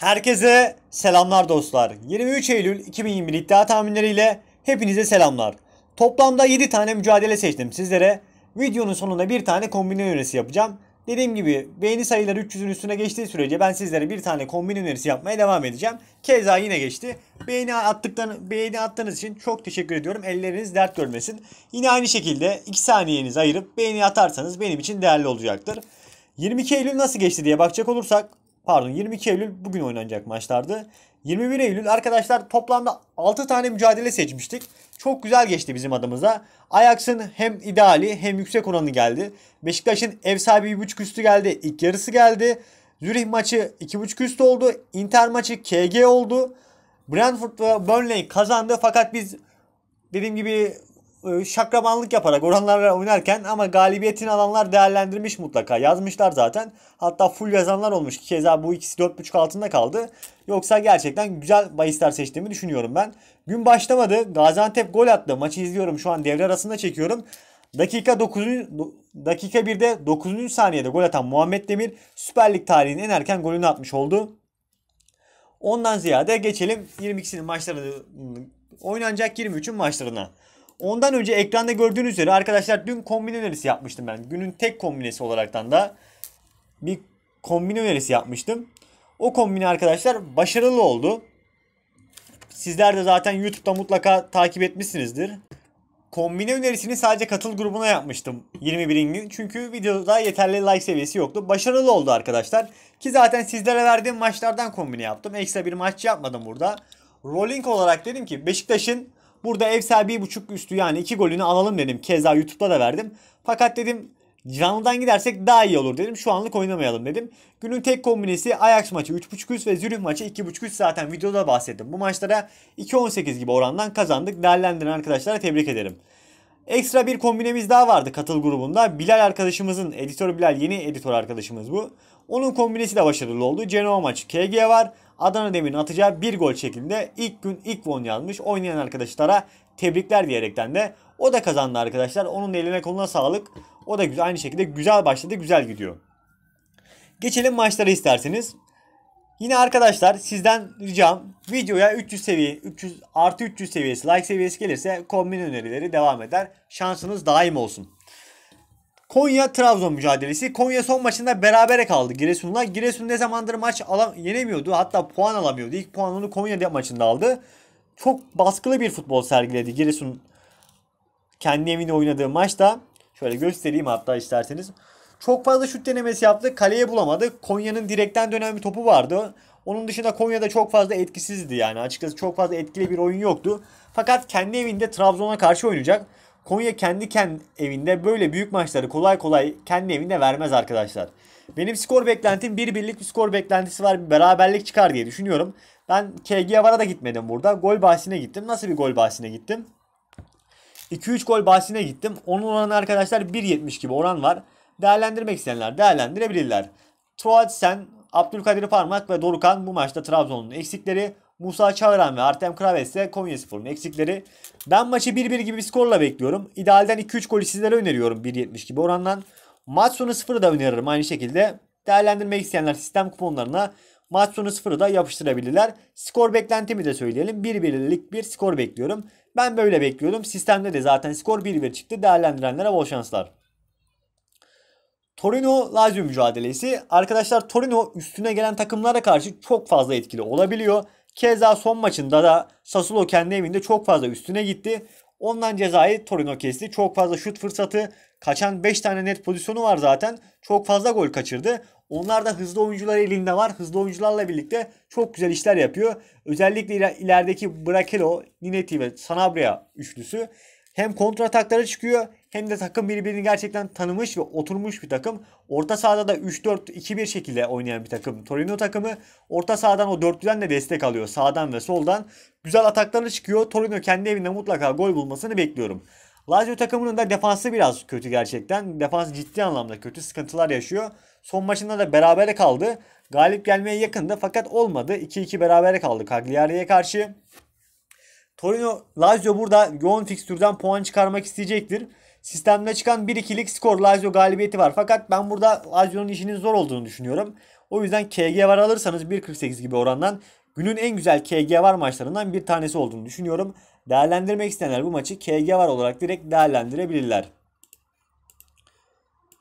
Herkese selamlar dostlar. 23 Eylül 2021 iddia tahminleriyle hepinize selamlar. Toplamda 7 tane mücadele seçtim sizlere. Videonun sonunda bir tane kombine önerisi yapacağım. Dediğim gibi beğeni sayıları 300'ün üstüne geçtiği sürece ben sizlere bir tane kombin önerisi yapmaya devam edeceğim. Keza yine geçti. Beğeni attıktan beğeni attığınız için çok teşekkür ediyorum. Elleriniz dert görmesin. Yine aynı şekilde 2 saniyenizi ayırıp beğeni atarsanız benim için değerli olacaktır. 22 Eylül nasıl geçti diye bakacak olursak pardon 22 Eylül bugün oynanacak maçlardı. 21 Eylül arkadaşlar toplamda 6 tane mücadele seçmiştik. Çok güzel geçti bizim adımıza. Ajax'ın hem ideali hem yüksek oranı geldi. Beşiktaş'ın ev sahibi 1.5 üstü geldi. İlk yarısı geldi. Zürih maçı 2.5 üstü oldu. Inter maçı KG oldu. Brentford ve Burnley kazandı fakat biz dediğim gibi e, şakrabanlık yaparak oranlarla oynarken ama galibiyetini alanlar değerlendirmiş mutlaka. Yazmışlar zaten. Hatta full yazanlar olmuş. ki Keza bu ikisi 4.5 altında kaldı. Yoksa gerçekten güzel bahisler seçtiğimi düşünüyorum ben. Gün başlamadı. Gaziantep gol attı. Maçı izliyorum şu an devre arasında çekiyorum. Dakika 9. Dakika 1'de 9. saniyede gol atan Muhammed Demir Süper Lig tarihinin en erken golünü atmış oldu. Ondan ziyade geçelim 22'sinin maçlarını oynanacak 23'ün maçlarına. Ondan önce ekranda gördüğünüz üzere arkadaşlar dün kombin önerisi yapmıştım ben. Günün tek kombinesi olaraktan da bir kombin önerisi yapmıştım. O kombini arkadaşlar başarılı oldu. Sizler de zaten YouTube'da mutlaka takip etmişsinizdir. Kombine önerisini sadece katıl grubuna yapmıştım 21 gün. Çünkü videoda yeterli like seviyesi yoktu. Başarılı oldu arkadaşlar. Ki zaten sizlere verdiğim maçlardan kombine yaptım. Ekstra bir maç yapmadım burada. Rolling olarak dedim ki Beşiktaş'ın Burada Evsel buçuk üstü yani iki golünü alalım dedim. Keza YouTube'da da verdim. Fakat dedim canlıdan gidersek daha iyi olur dedim. Şu anlık oynamayalım dedim. Günün tek kombinesi Ajax maçı 3.5 üst ve Zürich maçı 2.5 üst zaten videoda bahsettim. Bu maçlara 2.18 gibi orandan kazandık. Değerlendiren arkadaşlara tebrik ederim. Ekstra bir kombinemiz daha vardı katıl grubunda. Bilal arkadaşımızın, editör Bilal yeni editör arkadaşımız bu. Onun kombinesi de başarılı oldu. Genoa maçı KG var. Adana Demir'in atacağı bir gol şeklinde ilk gün ilk von yazmış. Oynayan arkadaşlara tebrikler diyerekten de o da kazandı arkadaşlar. Onun eline koluna sağlık. O da güzel, aynı şekilde güzel başladı, güzel gidiyor. Geçelim maçlara isterseniz. Yine arkadaşlar sizden ricam videoya 300 seviye 300 artı 300 seviyesi like seviyesi gelirse kombin önerileri devam eder. Şansınız daim olsun. Konya-Trabzon mücadelesi. Konya son maçında berabere kaldı Giresun'la. Giresun ne zamandır maç alam yenemiyordu. Hatta puan alamıyordu. İlk puanını Konya maçında aldı. Çok baskılı bir futbol sergiledi Giresun. Kendi evinde oynadığı maçta. Şöyle göstereyim hatta isterseniz. Çok fazla şut denemesi yaptı. Kaleye bulamadı. Konya'nın direkten dönen bir topu vardı. Onun dışında Konya'da çok fazla etkisizdi yani. Açıkçası çok fazla etkili bir oyun yoktu. Fakat kendi evinde Trabzon'a karşı oynayacak. Konya kendi kendi evinde böyle büyük maçları kolay kolay kendi evinde vermez arkadaşlar. Benim skor beklentim bir birlik bir skor beklentisi var. Bir beraberlik çıkar diye düşünüyorum. Ben KG Avar'a da gitmedim burada. Gol bahsine gittim. Nasıl bir gol bahsine gittim? 2-3 gol bahsine gittim. Onun oranı arkadaşlar 1.70 gibi oran var. Değerlendirmek isteyenler değerlendirebilirler. Tuat Sen, Abdülkadir Parmak ve Dorukan bu maçta Trabzon'un eksikleri. Musa Çağıran ve Artem Kraves ise Konyaspor'un eksikleri. Ben maçı 1-1 gibi bir skorla bekliyorum. İdealden 2-3 golü sizlere öneriyorum 1.70 gibi orandan. Maç sonu 0'ı da öneririm aynı şekilde. Değerlendirmek isteyenler sistem kuponlarına maç sonu 0'ı da yapıştırabilirler. Skor beklentimi de söyleyelim. 1-1'lik bir skor bekliyorum. Ben böyle bekliyordum. Sistemde de zaten skor 1-1 çıktı. Değerlendirenlere bol şanslar. Torino-Lazio mücadelesi. Arkadaşlar Torino üstüne gelen takımlara karşı çok fazla etkili olabiliyor. Keza son maçında da Sassuolo kendi evinde çok fazla üstüne gitti. Ondan cezayı Torino kesti. Çok fazla şut fırsatı, kaçan 5 tane net pozisyonu var zaten. Çok fazla gol kaçırdı. Onlar da hızlı oyuncular elinde var. Hızlı oyuncularla birlikte çok güzel işler yapıyor. Özellikle ilerideki Brakelo, Ninetti ve Sanabria üçlüsü hem kontra ataklara çıkıyor hem de takım birbirini gerçekten tanımış ve oturmuş bir takım. Orta sahada da 3-4-2-1 şekilde oynayan bir takım Torino takımı. Orta sahadan o dörtlüden de destek alıyor sağdan ve soldan. Güzel ataklara çıkıyor. Torino kendi evinde mutlaka gol bulmasını bekliyorum. Lazio takımının da defansı biraz kötü gerçekten. Defans ciddi anlamda kötü sıkıntılar yaşıyor. Son maçında da berabere kaldı. Galip gelmeye yakındı fakat olmadı. 2-2 berabere kaldı Cagliari'ye karşı. Torino Lazio burada yoğun fikstürden puan çıkarmak isteyecektir. Sistemde çıkan 1-2'lik skor Lazio galibiyeti var. Fakat ben burada Lazio'nun işinin zor olduğunu düşünüyorum. O yüzden KG var alırsanız 1.48 gibi orandan günün en güzel KG var maçlarından bir tanesi olduğunu düşünüyorum. Değerlendirmek isteyenler bu maçı KG var olarak direkt değerlendirebilirler.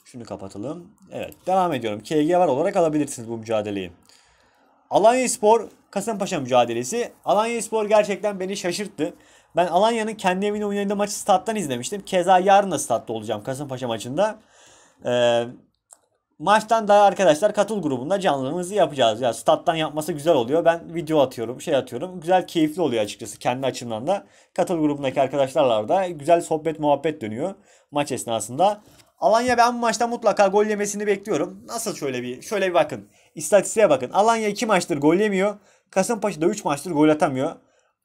Şunu kapatalım. Evet devam ediyorum. KG var olarak alabilirsiniz bu mücadeleyi. Alanya Spor Kasımpaşa mücadelesi. Alanya Spor gerçekten beni şaşırttı. Ben Alanya'nın kendi evinde oynadığı maçı stat'tan izlemiştim. Keza yarın da statta olacağım Kasımpaşa maçında. Ee, maçtan da arkadaşlar katıl grubunda canlılığımızı yapacağız. Ya yani stat'tan yapması güzel oluyor. Ben video atıyorum, şey atıyorum. Güzel, keyifli oluyor açıkçası kendi açımdan da. Katıl grubundaki arkadaşlarla da güzel sohbet, muhabbet dönüyor maç esnasında. Alanya ben bu maçta mutlaka gol yemesini bekliyorum. Nasıl şöyle bir şöyle bir bakın. İstatistiğe bakın. Alanya 2 maçtır gol yemiyor. Kasımpaşa da 3 maçtır gol atamıyor.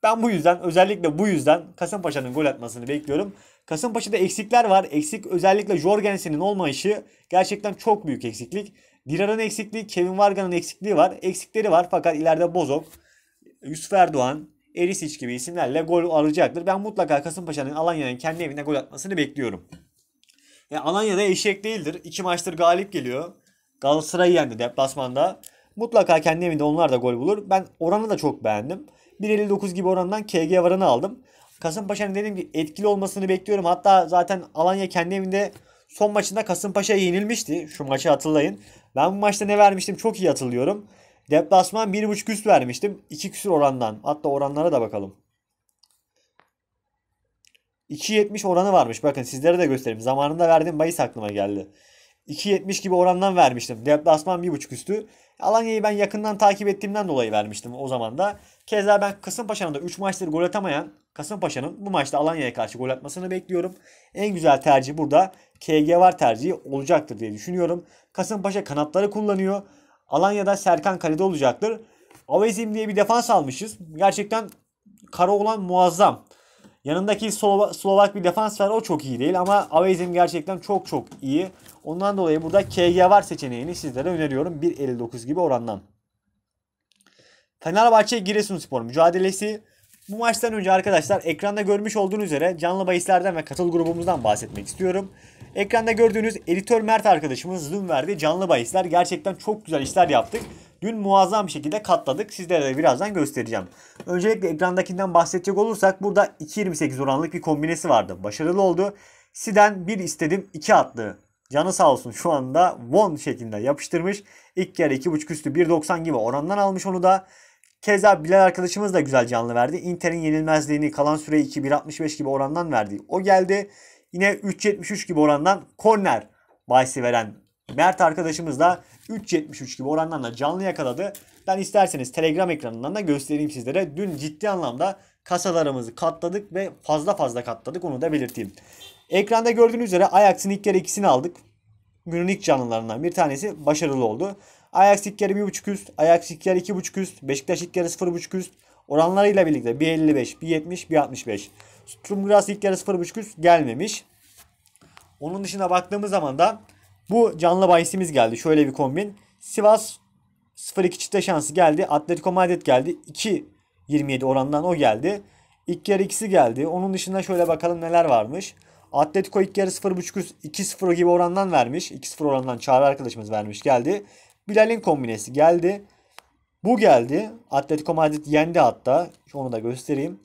Ben bu yüzden özellikle bu yüzden Kasımpaşa'nın gol atmasını bekliyorum. Kasımpaşa'da eksikler var. Eksik özellikle Jorgensen'in olmayışı gerçekten çok büyük eksiklik. Dirar'ın eksikliği, Kevin Varga'nın eksikliği var. Eksikleri var fakat ileride Bozok, Yusuf Erdoğan, Erisic gibi isimlerle gol alacaktır. Ben mutlaka Kasımpaşa'nın Alanya'nın kendi evinde gol atmasını bekliyorum. Yani e, Alanya'da eşek değildir. İki maçtır galip geliyor. Galatasaray'ı yendi deplasmanda. Mutlaka kendi evinde onlar da gol bulur. Ben oranı da çok beğendim. 1.59 gibi orandan KG varanı aldım. Kasımpaşa'nın dediğim gibi etkili olmasını bekliyorum. Hatta zaten Alanya kendi evinde son maçında Kasımpaşa'ya yenilmişti. Şu maçı hatırlayın. Ben bu maçta ne vermiştim çok iyi hatırlıyorum. Deplasman 1.5 üst vermiştim. 2 küsür orandan. Hatta oranlara da bakalım. 2.70 oranı varmış. Bakın sizlere de göstereyim. Zamanında verdiğim bahis aklıma geldi. 2.70 gibi orandan vermiştim. Deplasman 1.5 üstü. Alanya'yı ben yakından takip ettiğimden dolayı vermiştim o zaman da. Keza ben Kasımpaşa'nın da 3 maçtır gol atamayan Kasımpaşa'nın bu maçta Alanya'ya karşı gol atmasını bekliyorum. En güzel tercih burada KG var tercihi olacaktır diye düşünüyorum. Kasımpaşa kanatları kullanıyor. Alanya'da Serkan kalede olacaktır. Avezim diye bir defans almışız. Gerçekten kara olan muazzam. Yanındaki Slova Slovak bir defans var o çok iyi değil ama Avezim gerçekten çok çok iyi. Ondan dolayı burada KG var seçeneğini sizlere öneriyorum. 1.59 gibi orandan. Fenerbahçe Giresunspor mücadelesi bu maçtan önce arkadaşlar ekranda görmüş olduğunuz üzere canlı bahislerden ve katıl grubumuzdan bahsetmek istiyorum. Ekranda gördüğünüz editör Mert arkadaşımız dün verdi canlı bahisler. Gerçekten çok güzel işler yaptık. Dün muazzam bir şekilde katladık. Sizlere de birazdan göstereceğim. Öncelikle ekrandakinden bahsedecek olursak burada 2.28 oranlık bir kombinesi vardı. Başarılı oldu. Siden 1 istedim 2 attı Canı sağ olsun şu anda won şeklinde yapıştırmış. İlk yarı 2.5 üstü 1.90 gibi orandan almış onu da. Keza Bilal arkadaşımız da güzel canlı verdi. Inter'in yenilmezliğini kalan süre 2.1.65 gibi orandan verdi. O geldi. Yine 3.73 gibi orandan korner bahsi veren Mert arkadaşımız da 3.73 gibi orandan da canlı yakaladı. Ben isterseniz Telegram ekranından da göstereyim sizlere. Dün ciddi anlamda kasalarımızı katladık ve fazla fazla katladık onu da belirteyim. Ekranda gördüğünüz üzere Ajax'ın ilk kere ikisini aldık. Günün ilk canlılarından bir tanesi başarılı oldu. Ajax ilk kere 1.5 üst, Ajax ilk kere 2.5 üst, Beşiktaş ilk kere 0.5 üst. Oranlarıyla birlikte 1.55, 1.70, 1.65. Sturmgras ilk kere 0.5 üst gelmemiş. Onun dışında baktığımız zaman da bu canlı bahisimiz geldi. Şöyle bir kombin. Sivas 0-2 çifte şansı geldi. Atletico Madrid geldi. 2.27 orandan o geldi. İlk yarı ikisi geldi. Onun dışında şöyle bakalım neler varmış. Atletico ilk yarı 0.5 2-0 gibi orandan vermiş. 2-0 orandan Çağrı arkadaşımız vermiş geldi. Bilal'in kombinesi geldi. Bu geldi. Atletico Madrid yendi hatta. Onu da göstereyim.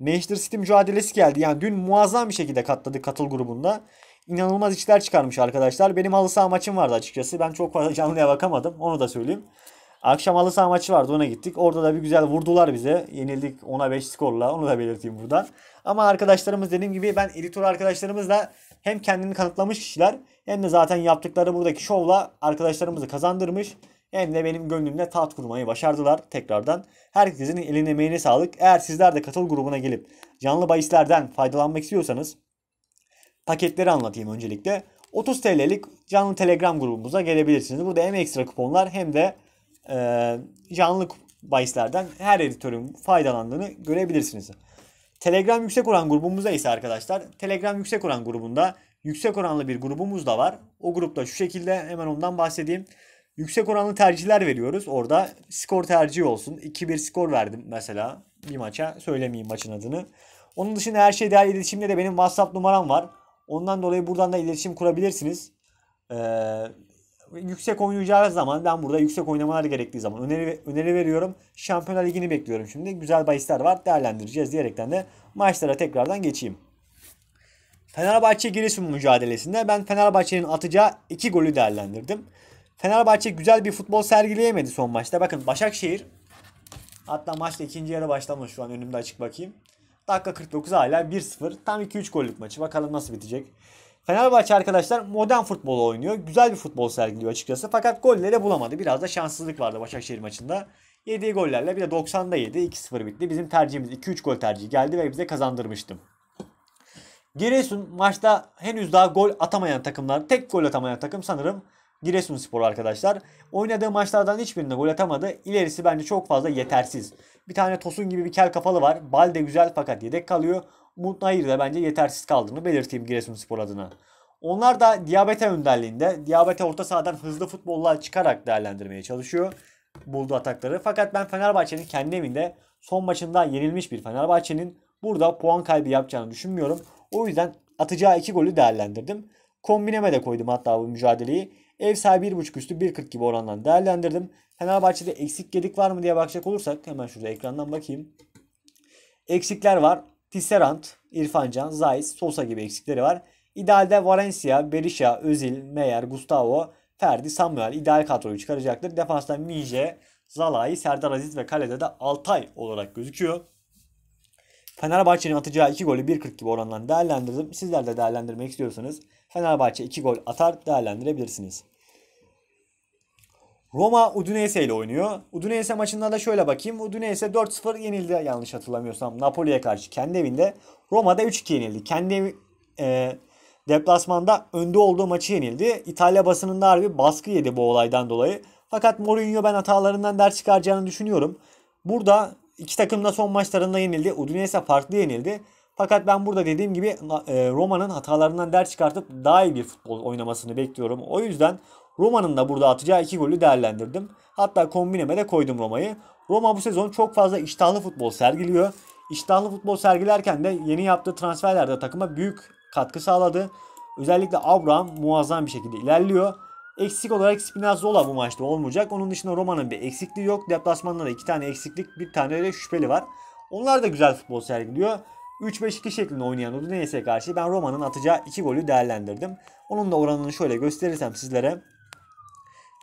Manchester City mücadelesi geldi. Yani dün muazzam bir şekilde katladı katıl grubunda. İnanılmaz işler çıkarmış arkadaşlar. Benim halı saha maçım vardı açıkçası. Ben çok fazla canlıya bakamadım. Onu da söyleyeyim. Akşam halı saha maçı vardı ona gittik. Orada da bir güzel vurdular bize. Yenildik 10'a 5 skorla. Onu da belirteyim buradan. Ama arkadaşlarımız dediğim gibi ben editör arkadaşlarımızla hem kendini kanıtlamış kişiler hem de zaten yaptıkları buradaki şovla arkadaşlarımızı kazandırmış. Hem de benim gönlümde taht kurmayı başardılar tekrardan. Herkesin eline emeğine sağlık. Eğer sizler de katıl grubuna gelip canlı bahislerden faydalanmak istiyorsanız paketleri anlatayım öncelikle. 30 TL'lik canlı Telegram grubumuza gelebilirsiniz. Burada hem ekstra kuponlar hem de e, canlı bahislerden her editörün faydalandığını görebilirsiniz. Telegram yüksek oran grubumuzda ise arkadaşlar Telegram yüksek oran grubunda yüksek oranlı bir grubumuz da var. O grupta şu şekilde hemen ondan bahsedeyim. Yüksek oranlı tercihler veriyoruz. Orada skor tercihi olsun. 2-1 skor verdim mesela bir maça. Söylemeyeyim maçın adını. Onun dışında her şey değerli iletişimde de benim WhatsApp numaram var. Ondan dolayı buradan da iletişim kurabilirsiniz. Ee, yüksek oynayacağı zaman ben burada yüksek oynamalar gerektiği zaman öneri, öneri veriyorum. Şampiyonlar Ligi'ni bekliyorum şimdi. Güzel bahisler var değerlendireceğiz diyerekten de maçlara tekrardan geçeyim. Fenerbahçe Giresun mücadelesinde ben Fenerbahçe'nin atacağı iki golü değerlendirdim. Fenerbahçe güzel bir futbol sergileyemedi son maçta. Bakın Başakşehir hatta maçta ikinci yarı başlamış şu an önümde açık bakayım. Dakika 49 hala 1-0. Tam 2-3 gollük maçı. Bakalım nasıl bitecek. Fenerbahçe arkadaşlar modern futbol oynuyor. Güzel bir futbol sergiliyor açıkçası. Fakat golleri bulamadı. Biraz da şanssızlık vardı Başakşehir maçında. Yediği gollerle bir de 90'da yedi. 2-0 bitti. Bizim tercihimiz 2-3 gol tercihi geldi ve bize kazandırmıştım. Giresun maçta henüz daha gol atamayan takımlar, tek gol atamayan takım sanırım Giresun Spor arkadaşlar. Oynadığı maçlardan hiçbirinde gol atamadı. İlerisi bence çok fazla yetersiz. Bir tane Tosun gibi bir kel kafalı var. Balde güzel fakat yedek kalıyor. Mutnayir da bence yetersiz kaldığını belirteyim Giresunspor adına. Onlar da Diabete önderliğinde Diabete orta sahadan hızlı futbolla çıkarak değerlendirmeye çalışıyor buldu atakları. Fakat ben Fenerbahçe'nin kendi evinde son maçında yenilmiş bir Fenerbahçe'nin burada puan kaybı yapacağını düşünmüyorum. O yüzden atacağı iki golü değerlendirdim. Kombineme de koydum hatta bu mücadeleyi. Ev sahibi 1.5 üstü 1.40 gibi orandan değerlendirdim. Fenerbahçe'de eksik gedik var mı diye bakacak olursak hemen şurada ekrandan bakayım. Eksikler var. Tisserand, İrfancan, Zayis, Sosa gibi eksikleri var. İdealde Valencia, Berisha, Özil, Meyer, Gustavo, Ferdi, Samuel ideal kadroyu çıkaracaktır. Defansta Mije, Zalai, Serdar Aziz ve kalede de Altay olarak gözüküyor. Fenerbahçe'nin atacağı 2 golü 1.40 gibi oranla değerlendirdim. Sizler de değerlendirmek istiyorsanız Fenerbahçe 2 gol atar değerlendirebilirsiniz. Roma Udinese ile oynuyor. Udinese maçında da şöyle bakayım. Udinese 4-0 yenildi yanlış hatırlamıyorsam Napoli'ye karşı kendi evinde. da 3-2 yenildi. Kendi e, deplasmanda önde olduğu maçı yenildi. İtalya basınında harbi baskı yedi bu olaydan dolayı. Fakat Mourinho ben hatalarından ders çıkaracağını düşünüyorum. Burada iki takım da son maçlarında yenildi. Udinese farklı yenildi. Fakat ben burada dediğim gibi e, Roma'nın hatalarından ders çıkartıp daha iyi bir futbol oynamasını bekliyorum. O yüzden Roma'nın da burada atacağı iki golü değerlendirdim. Hatta kombineme de koydum Roma'yı. Roma bu sezon çok fazla iştahlı futbol sergiliyor. İştahlı futbol sergilerken de yeni yaptığı transferlerde takıma büyük katkı sağladı. Özellikle Abraham muazzam bir şekilde ilerliyor. Eksik olarak Spinazzola bu maçta olmayacak. Onun dışında Roma'nın bir eksikliği yok. Deplasmanlarda iki tane eksiklik, bir tane de şüpheli var. Onlar da güzel futbol sergiliyor. 3-5-2 şeklinde oynayan Udinese'ye karşı ben Roma'nın atacağı 2 golü değerlendirdim. Onun da oranını şöyle gösterirsem sizlere.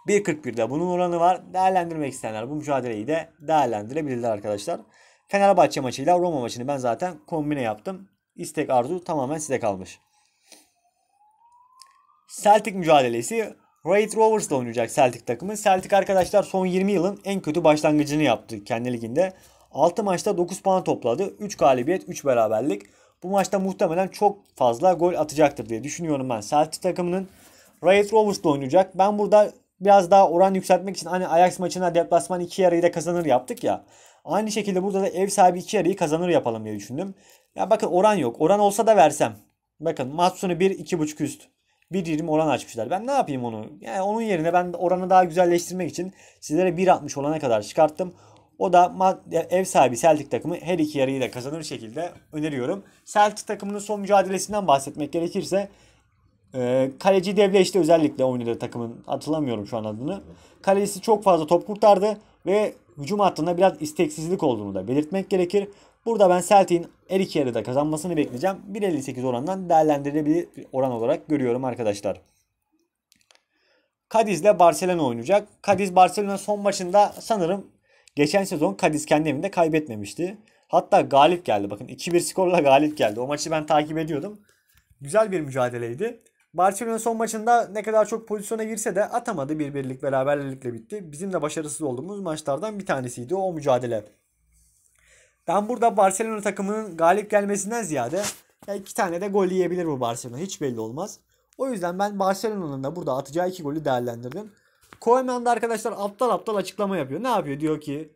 1.41'de bunun oranı var. Değerlendirmek isteyenler bu mücadeleyi de değerlendirebilirler arkadaşlar. Fenerbahçe maçıyla Roma maçını ben zaten kombine yaptım. İstek arzu tamamen size kalmış. Celtic mücadelesi Raid Rovers'la oynayacak Celtic takımı. Celtic arkadaşlar son 20 yılın en kötü başlangıcını yaptı kendi liginde. 6 maçta 9 puan topladı. 3 galibiyet, 3 beraberlik. Bu maçta muhtemelen çok fazla gol atacaktır diye düşünüyorum ben. Celtic takımının Riot Rovers'la oynayacak. Ben burada biraz daha oran yükseltmek için hani Ajax maçına deplasman 2 yarıyı da kazanır yaptık ya. Aynı şekilde burada da ev sahibi 2 yarıyı kazanır yapalım diye düşündüm. Ya bakın oran yok. Oran olsa da versem. Bakın maç sonu 1 2.5 üst. 1.20 oran açmışlar. Ben ne yapayım onu? Yani onun yerine ben oranı daha güzelleştirmek için sizlere 1.60 olana kadar çıkarttım. O da ev sahibi Celtic takımı her iki yarıyı da kazanır şekilde öneriyorum. Celtic takımının son mücadelesinden bahsetmek gerekirse e, kaleci Devleş'te özellikle oynadığı takımın hatırlamıyorum şu an adını. Kalecisi çok fazla top kurtardı ve hücum hattında biraz isteksizlik olduğunu da belirtmek gerekir. Burada ben Celtic'in her iki yarıda kazanmasını bekleyeceğim. 1.58 orandan değerlendirilebilir oran olarak görüyorum arkadaşlar. Kadiz ile Barcelona oynayacak. Kadiz Barcelona son maçında sanırım Geçen sezon Kadiz kendi evinde kaybetmemişti. Hatta galip geldi. Bakın 2-1 skorla galip geldi. O maçı ben takip ediyordum. Güzel bir mücadeleydi. Barcelona son maçında ne kadar çok pozisyona girse de atamadı. Bir birlik beraberlikle bitti. Bizim de başarısız olduğumuz maçlardan bir tanesiydi o mücadele. Ben burada Barcelona takımının galip gelmesinden ziyade ya iki tane de gol yiyebilir bu Barcelona. Hiç belli olmaz. O yüzden ben Barcelona'nın da burada atacağı iki golü değerlendirdim. Koeman da arkadaşlar aptal aptal açıklama yapıyor. Ne yapıyor? Diyor ki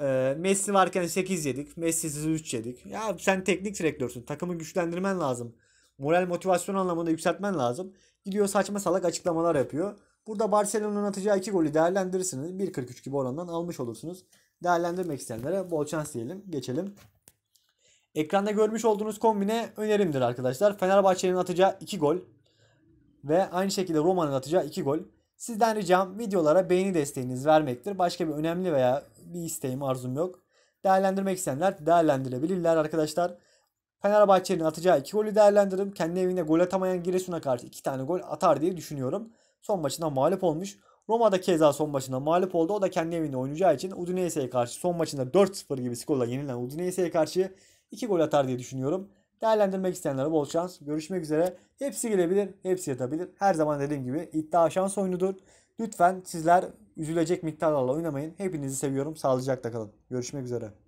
e, Messi varken 8 yedik. Messi'siz 3 yedik. Ya sen teknik direktörsün. Takımı güçlendirmen lazım. Moral motivasyon anlamında yükseltmen lazım. Gidiyor saçma salak açıklamalar yapıyor. Burada Barcelona'nın atacağı 2 golü değerlendirirsiniz. 1.43 gibi orandan almış olursunuz. Değerlendirmek isteyenlere bol şans diyelim. Geçelim. Ekranda görmüş olduğunuz kombine önerimdir arkadaşlar. Fenerbahçe'nin atacağı 2 gol ve aynı şekilde Roma'nın atacağı 2 gol. Sizden ricam videolara beğeni desteğiniz vermektir. Başka bir önemli veya bir isteğim arzum yok. Değerlendirmek isteyenler değerlendirebilirler arkadaşlar. Fenerbahçe'nin atacağı iki golü değerlendirdim. Kendi evinde gol atamayan Giresun'a karşı iki tane gol atar diye düşünüyorum. Son maçında mağlup olmuş. Roma'da keza son maçında mağlup oldu. O da kendi evinde oynayacağı için Udinese'ye karşı son maçında 4-0 gibi skorla yenilen Udinese'ye karşı 2 gol atar diye düşünüyorum. Değerlendirmek isteyenlere bol şans. Görüşmek üzere. Hepsi girebilir, hepsi yatabilir. Her zaman dediğim gibi iddia şans oyunudur. Lütfen sizler üzülecek miktarlarla oynamayın. Hepinizi seviyorum. Sağlıcakla kalın. Görüşmek üzere.